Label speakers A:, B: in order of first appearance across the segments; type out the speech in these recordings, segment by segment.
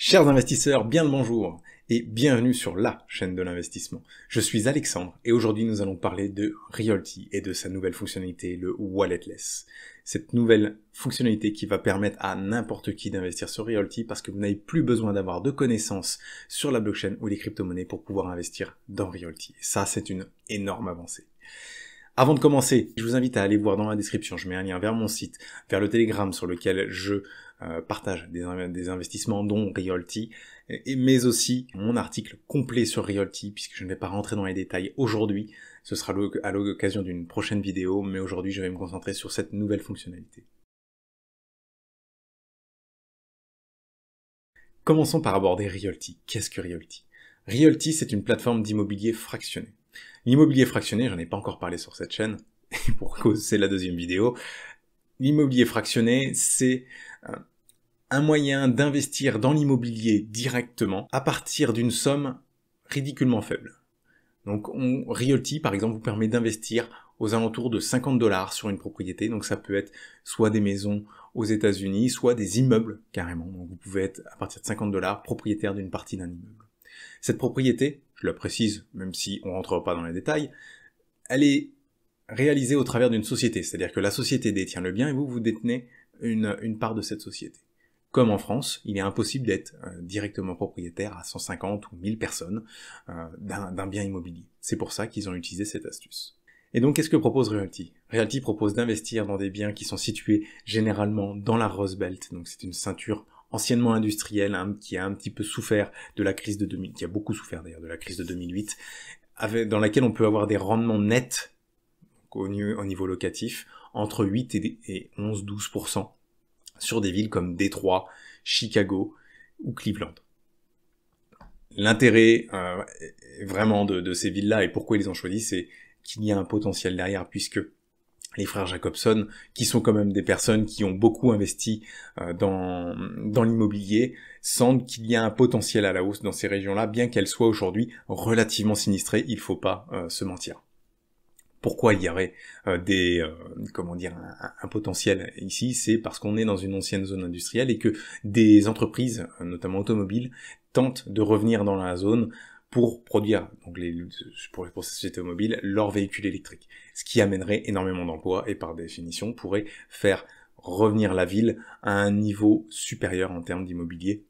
A: Chers investisseurs, bien le bonjour et bienvenue sur la chaîne de l'investissement. Je suis Alexandre et aujourd'hui nous allons parler de Realty et de sa nouvelle fonctionnalité, le Walletless. Cette nouvelle fonctionnalité qui va permettre à n'importe qui d'investir sur Realty parce que vous n'avez plus besoin d'avoir de connaissances sur la blockchain ou les crypto-monnaies pour pouvoir investir dans Realty. ça, c'est une énorme avancée. Avant de commencer, je vous invite à aller voir dans la description, je mets un lien vers mon site, vers le Telegram sur lequel je euh, partage des, investissements dont Realty, et, mais aussi mon article complet sur Realty, puisque je ne vais pas rentrer dans les détails aujourd'hui, ce sera à l'occasion d'une prochaine vidéo, mais aujourd'hui je vais me concentrer sur cette nouvelle fonctionnalité. Commençons par aborder Realty. Qu'est-ce que Realty Realty, c'est une plateforme d'immobilier fractionné. L'immobilier fractionné, j'en ai pas encore parlé sur cette chaîne, pour cause, c'est la deuxième vidéo. L'immobilier fractionné, c'est euh, un moyen d'investir dans l'immobilier directement à partir d'une somme ridiculement faible. Donc on, Realty par exemple vous permet d'investir aux alentours de 50 dollars sur une propriété, donc ça peut être soit des maisons aux États-Unis, soit des immeubles carrément. Donc vous pouvez être à partir de 50 dollars propriétaire d'une partie d'un immeuble. Cette propriété, je la précise même si on rentrera pas dans les détails, elle est réalisée au travers d'une société, c'est-à-dire que la société détient le bien et vous vous détenez une, part de cette société. Comme en France, il est impossible d'être euh, directement propriétaire à 150 ou 1000 personnes euh, d'un bien immobilier. C'est pour ça qu'ils ont utilisé cette astuce. Et donc, qu'est-ce que propose Realty Realty propose d'investir dans des biens qui sont situés généralement dans la Rose Belt, donc c'est une ceinture anciennement industrielle qui a un petit peu souffert de la crise de 2000, qui a beaucoup souffert d'ailleurs de la crise de 2008, dans laquelle on peut avoir des rendements nets au niveau locatif entre 8 et 11, 12% sur des villes comme Détroit, Chicago ou Cleveland. L'intérêt euh, vraiment de, ces villes-là et pourquoi ils ont choisi, c'est qu'il y a un potentiel derrière puisque les frères Jacobson, qui sont quand même des personnes qui ont beaucoup investi euh, dans, l'immobilier, sentent qu'il y a un potentiel à la hausse dans ces régions-là, bien qu'elles soient aujourd'hui relativement sinistrées, il ne faut pas euh, se mentir pourquoi il y aurait euh, des euh, comment dire un, potentiel ici c'est parce qu'on est dans une ancienne zone industrielle et que des entreprises euh, notamment automobiles tentent de revenir dans la zone pour produire donc les pour, les processus sociétés automobiles leurs véhicules électriques ce qui amènerait énormément d'emplois et par définition pourrait faire revenir la ville à un niveau supérieur en termes d'immobilier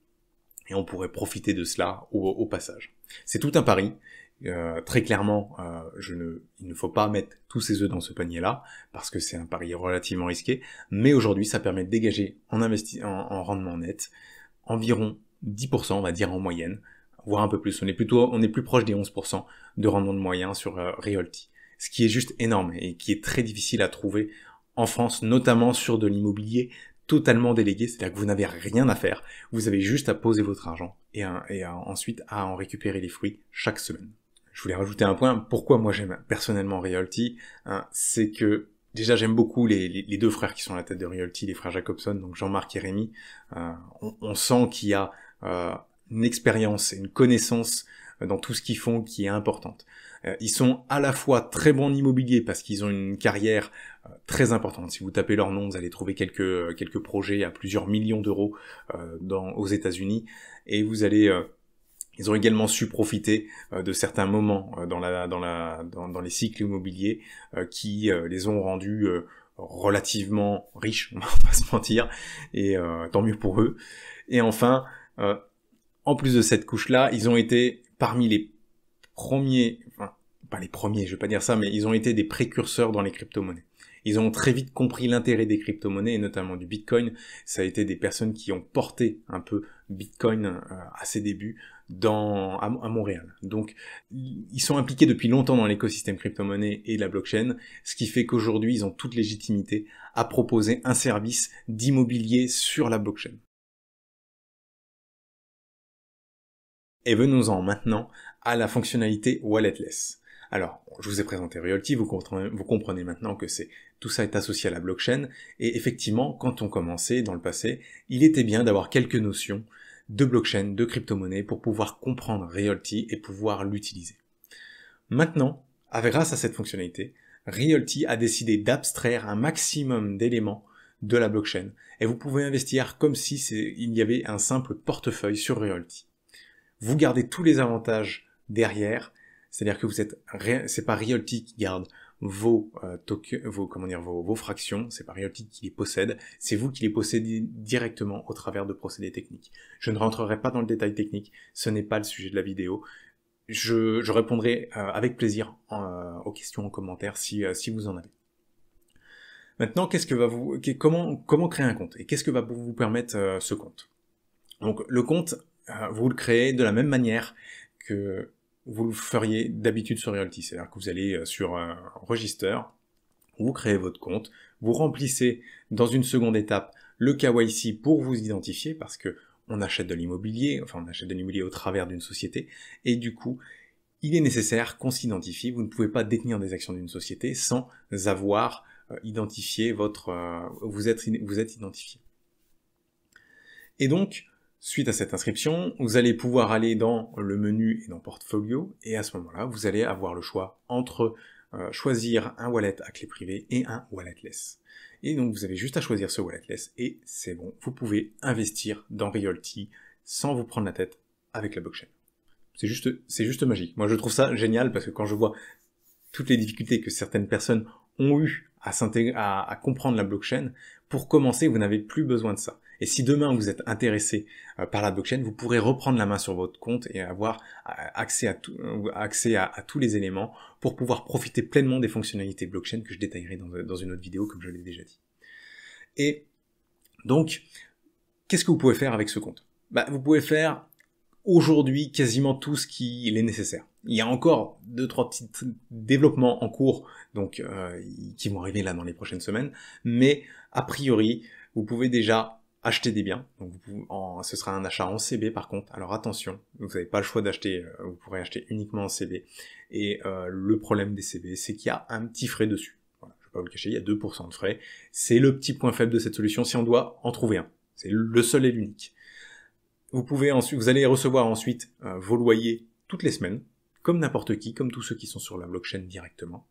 A: et on pourrait profiter de cela au passage c'est tout un pari euh, très clairement, euh, je ne, il ne faut pas mettre tous ses œufs dans ce panier-là, parce que c'est un pari relativement risqué, mais aujourd'hui ça permet de dégager en, en, rendement net environ 10%, on va dire en moyenne, voire un peu plus. On est plutôt, on est plus proche des 11% de rendement de moyen sur euh, Realty, ce qui est juste énorme et qui est très difficile à trouver en France, notamment sur de l'immobilier totalement délégué, c'est-à-dire que vous n'avez rien à faire, vous avez juste à poser votre argent et, ensuite à en récupérer les fruits chaque semaine je voulais rajouter un point. Pourquoi moi j'aime personnellement Realty, hein, c'est que déjà j'aime beaucoup les, deux frères qui sont à la tête de Realty, les frères Jacobson, donc Jean-Marc et Rémi. Euh, on, sent qu'il y a euh, une expérience, et une connaissance euh, dans tout ce qu'ils font qui est importante. ils sont à la fois très bons en immobilier parce qu'ils ont une carrière très importante. Si vous tapez leur nom, vous allez trouver quelques, quelques projets à plusieurs millions d'euros aux États-Unis et vous allez ils ont également su profiter euh, de certains moments euh, dans, la, dans, la, dans, les cycles immobiliers euh, qui les ont rendus relativement riches, on va pas se mentir, et tant mieux pour eux. Et enfin, en plus de cette couche-là, ils ont été parmi les premiers, enfin, pas les premiers, je vais pas dire ça, mais ils ont été des précurseurs dans les crypto-monnaies. Ils ont très vite compris l'intérêt des crypto-monnaies et notamment du Bitcoin. Ça a été des personnes qui ont porté un peu Bitcoin euh, à ses débuts dans, à, Montréal. Donc, ils sont impliqués depuis longtemps dans l'écosystème crypto-monnaie et la blockchain, ce qui fait qu'aujourd'hui, ils ont toute légitimité à proposer un service d'immobilier sur la blockchain. Et venons-en maintenant à la fonctionnalité walletless. Alors, je vous ai présenté Realty. vous comprenez, maintenant que c'est tout ça est associé à la blockchain, et effectivement, quand on commençait dans le passé, il était bien d'avoir quelques notions de blockchain, de crypto-monnaie, pour pouvoir comprendre Realty et pouvoir l'utiliser. Maintenant, grâce à cette fonctionnalité, Realty a décidé d'abstraire un maximum d'éléments de la blockchain, et vous pouvez investir comme si il y avait un simple portefeuille sur Realty. Vous gardez tous les avantages derrière, c'est-à-dire que vous êtes, c'est pas Riolti qui garde vos euh, tokens, vos comment dire, vos, fractions, c'est pas Riolti qui les possède, c'est vous qui les possédez directement au travers de procédés techniques. Je ne rentrerai pas dans le détail technique, ce n'est pas le sujet de la vidéo. Je, répondrai euh, avec plaisir euh, aux questions en commentaire si, euh, si vous en avez. Maintenant, qu'est-ce que va vous, comment, comment créer un compte et qu'est-ce que va vous permettre ce compte Donc, le compte, vous le créez de la même manière que vous le feriez d'habitude sur Realty. C'est-à-dire que vous allez euh, sur un registre, vous créez votre compte, vous remplissez dans une seconde étape le KYC pour vous identifier parce que on achète de l'immobilier, enfin on achète de l'immobilier au travers d'une société et du coup il est nécessaire qu'on s'identifie. Vous ne pouvez pas détenir des actions d'une société sans avoir euh, identifié votre, euh, vous êtes vous êtes identifié. Et donc Suite à cette inscription, vous allez pouvoir aller dans le menu et dans Portfolio, et à ce moment-là, vous allez avoir le choix entre euh, choisir un wallet à clé privée et un walletless. Et donc vous avez juste à choisir ce walletless, et c'est bon, vous pouvez investir dans Realty sans vous prendre la tête avec la blockchain. C'est juste, c'est juste magique. Moi, je trouve ça génial parce que quand je vois toutes les difficultés que certaines personnes ont eues à comprendre la blockchain, pour commencer, vous n'avez plus besoin de ça. Et si demain vous êtes intéressé euh, par la blockchain, vous pourrez reprendre la main sur votre compte et avoir euh, accès à, euh, accès à, tous les éléments pour pouvoir profiter pleinement des fonctionnalités blockchain que je détaillerai dans, une autre vidéo, comme je l'ai déjà dit. Et donc, qu'est-ce que vous pouvez faire avec ce compte bah, Vous pouvez faire aujourd'hui quasiment tout ce qui est nécessaire. Il y a encore deux trois petits développements en cours, donc qui vont arriver là dans les prochaines semaines, mais a priori, vous pouvez déjà acheter des biens. Donc ce sera un achat en CB par contre. Alors attention, vous n'avez pas le choix d'acheter, euh, vous pourrez acheter uniquement en CB. Et euh, le problème des CB, c'est qu'il y a un petit frais dessus. je ne vais pas vous le cacher, il y a 2% de frais. C'est le petit point faible de cette solution si on doit en trouver un. C'est le seul et l'unique. Vous pouvez ensuite, vous allez recevoir ensuite euh, vos loyers toutes les semaines, comme n'importe qui, comme tous ceux qui sont sur la blockchain directement.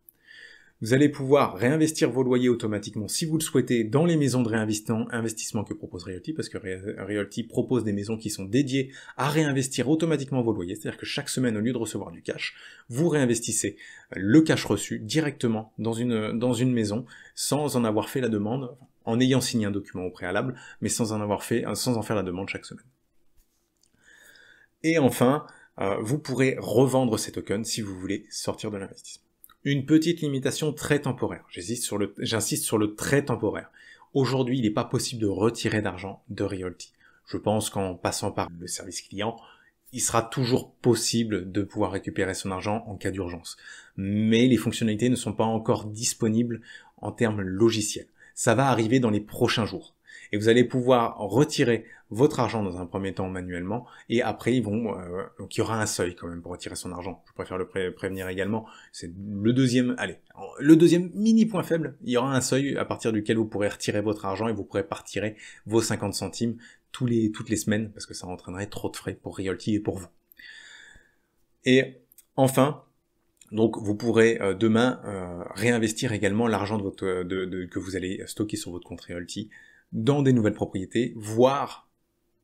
A: Vous allez pouvoir réinvestir vos loyers automatiquement si vous le souhaitez dans les maisons de réinvestissement que propose Realty parce que Realty propose des maisons qui sont dédiées à réinvestir automatiquement vos loyers. C'est-à-dire que chaque semaine, au lieu de recevoir du cash, vous réinvestissez euh, le cash reçu directement dans une, dans une maison sans en avoir fait la demande, en ayant signé un document au préalable, mais sans en avoir fait, sans en faire la demande chaque semaine. Et enfin, euh, vous pourrez revendre ces tokens si vous voulez sortir de l'investissement une petite limitation très temporaire. J'insiste sur, le, très temporaire. Aujourd'hui, il n'est pas possible de retirer d'argent de Realty. Je pense qu'en passant par le service client, il sera toujours possible de pouvoir récupérer son argent en cas d'urgence. Mais les fonctionnalités ne sont pas encore disponibles en termes logiciels. Ça va arriver dans les prochains jours et vous allez pouvoir retirer votre argent dans un premier temps manuellement et après ils vont euh, donc il y aura un seuil quand même pour retirer son argent. Je préfère le prévenir également. C'est le deuxième allez le deuxième mini point faible. Il y aura un seuil à partir duquel vous pourrez retirer votre argent et vous pourrez partirer vos 50 centimes tous les toutes les semaines parce que ça entraînerait trop de frais pour Realty et pour vous. Et enfin, donc vous pourrez euh, demain euh, réinvestir également l'argent de votre, que vous allez stocker sur votre compte Realty dans des nouvelles propriétés, voire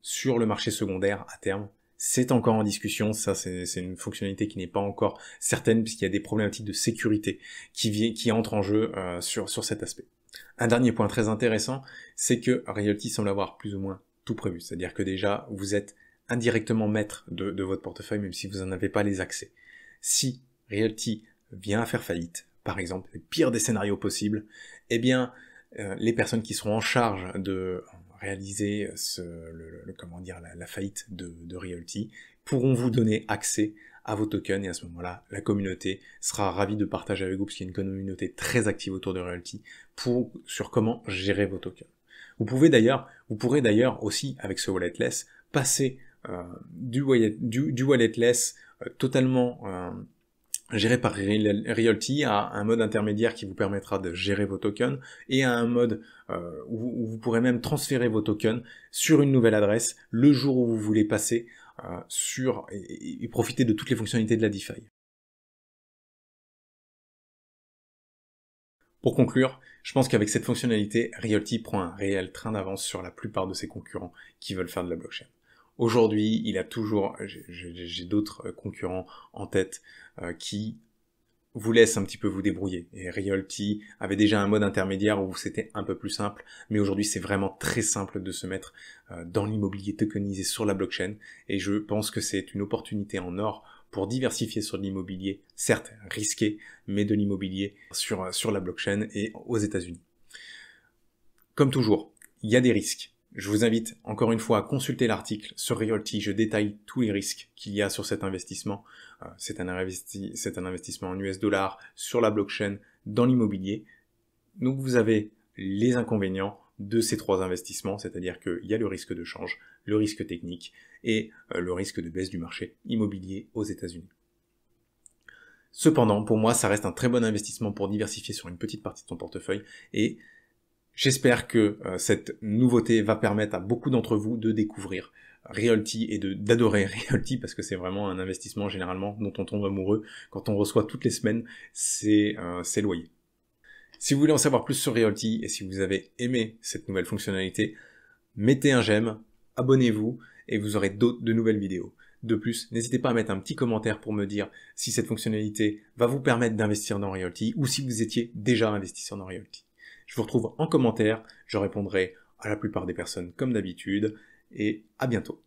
A: sur le marché secondaire à terme. C'est encore en discussion, ça c'est une fonctionnalité qui n'est pas encore certaine puisqu'il y a des problématiques de sécurité qui, qui entrent en jeu euh, sur, sur cet aspect. Un dernier point très intéressant, c'est que Realty semble avoir plus ou moins tout prévu, c'est-à-dire que déjà vous êtes indirectement maître de, votre portefeuille même si vous n'en avez pas les accès. Si Realty vient à faire faillite, par exemple, le pire des scénarios possibles, eh bien euh, les personnes qui seront en charge de réaliser le, comment dire, la, faillite de, de Realty pourront vous donner accès à vos tokens et à ce moment-là, la communauté sera ravie de partager avec vous parce qu'il y a une communauté très active autour de Realty pour, sur comment gérer vos tokens. Vous pouvez d'ailleurs, vous pourrez d'ailleurs aussi avec ce walletless passer euh, du, wallet, du, walletless euh, totalement géré par Realty à un mode intermédiaire qui vous permettra de gérer vos tokens et à un mode euh, où, vous pourrez même transférer vos tokens sur une nouvelle adresse le jour où vous voulez passer euh, sur et, et profiter de toutes les fonctionnalités de la DeFi. Pour conclure, je pense qu'avec cette fonctionnalité, Realty prend un réel train d'avance sur la plupart de ses concurrents qui veulent faire de la blockchain. Aujourd'hui, il a toujours, j'ai d'autres euh, concurrents en tête euh, qui vous laissent un petit peu vous débrouiller. Et Realty avait déjà un mode intermédiaire où c'était un peu plus simple, mais aujourd'hui c'est vraiment très simple de se mettre euh, dans l'immobilier tokenisé sur la blockchain. Et je pense que c'est une opportunité en or pour diversifier sur l'immobilier, certes risqué, mais de l'immobilier sur, sur la blockchain et aux États-Unis. Comme toujours, il y a des risques. Je vous invite encore une fois à consulter l'article sur Realty. Je détaille tous les risques qu'il y a sur cet investissement. Euh, c'est un, un, investissement en US dollars, sur la blockchain, dans l'immobilier. Donc vous avez les inconvénients de ces trois investissements, c'est-à-dire qu'il y a le risque de change, le risque technique et euh, le risque de baisse du marché immobilier aux États-Unis. Cependant, pour moi, ça reste un très bon investissement pour diversifier sur une petite partie de ton portefeuille et J'espère que euh, cette nouveauté va permettre à beaucoup d'entre vous de découvrir Realty et de d'adorer Realty parce que c'est vraiment un investissement généralement dont on tombe amoureux quand on reçoit toutes les semaines ses, ses euh, loyers. Si vous voulez en savoir plus sur Realty et si vous avez aimé cette nouvelle fonctionnalité, mettez un j'aime, abonnez-vous et vous aurez d'autres de nouvelles vidéos. De plus, n'hésitez pas à mettre un petit commentaire pour me dire si cette fonctionnalité va vous permettre d'investir dans Realty ou si vous étiez déjà investisseur dans Realty. Je vous retrouve en commentaire, je répondrai à la plupart des personnes comme d'habitude, et à bientôt.